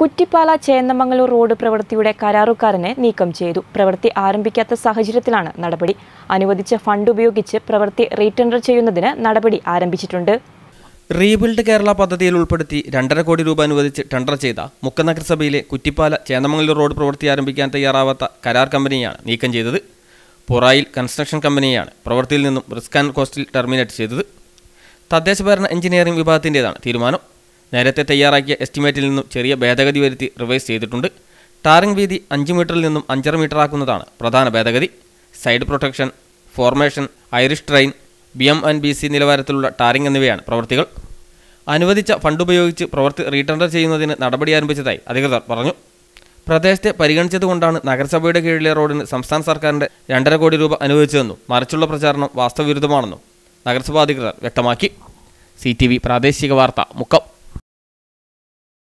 Kuttippala Chennamangalur road പ്രവൃത്തിയുടെ കരാറുകാരനെ നീക്കം ചെയ്തു പ്രവൃത്തി ആരംഭിക്കാത്ത സാഹചര്യത്തിലാണ് നടപടി അനുവദിച്ച ഫണ്ട് ഉപയോഗിച്ച് പ്രവൃത്തി റീടെൻഡർ ചെയ്യുന്നതിന് നടപടി ആരംഭിച്ചിട്ടുണ്ട് റീബിൽഡ് കേരള പദ്ധതിയിൽ ഉൾപ്പെടുത്തി രണ്ടര കോടി രൂപ അനുവദിച്ച് ടെൻഡർ ചെയ്ത മുക്ക നഗരസഭയിലെ കുറ്റിപ്പാല ചേന്നമംഗലൂർ റോഡ് പ്രവൃത്തി ആരംഭിക്കാൻ തയ്യാറാവാത്ത കരാർ കമ്പനിയാണ് നീക്കം ചെയ്തത് പുറായിൽ കൺസ്ട്രക്ഷൻ കമ്പനിയാണ് പ്രവൃത്തിയിൽ നിന്നും റിസ്ക് ആൻഡ് കോസ്റ്റിൽ ടെർമിനേറ്റ് ചെയ്തത് തദ്ദേശഭരണ എഞ്ചിനീയറിംഗ് വിഭാഗത്തിൻ്റേതാണ് തീരുമാനം നേരത്തെ തയ്യാറാക്കിയ എസ്റ്റിമേറ്റിൽ നിന്നും ചെറിയ ഭേദഗതി വരുത്തി റിവൈസ് ചെയ്തിട്ടുണ്ട് ടാറിംഗ് വീതി അഞ്ച് മീറ്ററിൽ നിന്നും അഞ്ചര ആക്കുന്നതാണ് പ്രധാന ഭേദഗതി സൈഡ് പ്രൊട്ടക്ഷൻ ഫോർമേഷൻ ഐറിഷ് drain B M and B C നിലവാരത്തിലുള്ള ടാറിംഗ് എന്നിവയാണ് പ്രവൃത്തികൾ അനുവദിച്ച ഫണ്ട് ഉപയോഗിച്ച് പ്രവൃത്തി റീടെൻഡർ ചെയ്യുന്നതിന് നടപടി ആരംഭിച്ചതായി അധികൃതർ പറഞ്ഞു പ്രദേശത്തെ പരിഗണിച്ചതുകൊണ്ടാണ് നഗരസഭയുടെ കീഴിലെ റോഡിന് സംസ്ഥാന സർക്കാരിന്റെ രണ്ടര കോടി രൂപ അനുവദിച്ചതെന്നും മറിച്ചുള്ള പ്രചാരണം വാസ്തവവിരുദ്ധമാണെന്നും നഗരസഭാ അധികൃതർ വ്യക്തമാക്കി സി പ്രാദേശിക വാർത്ത മുക്കം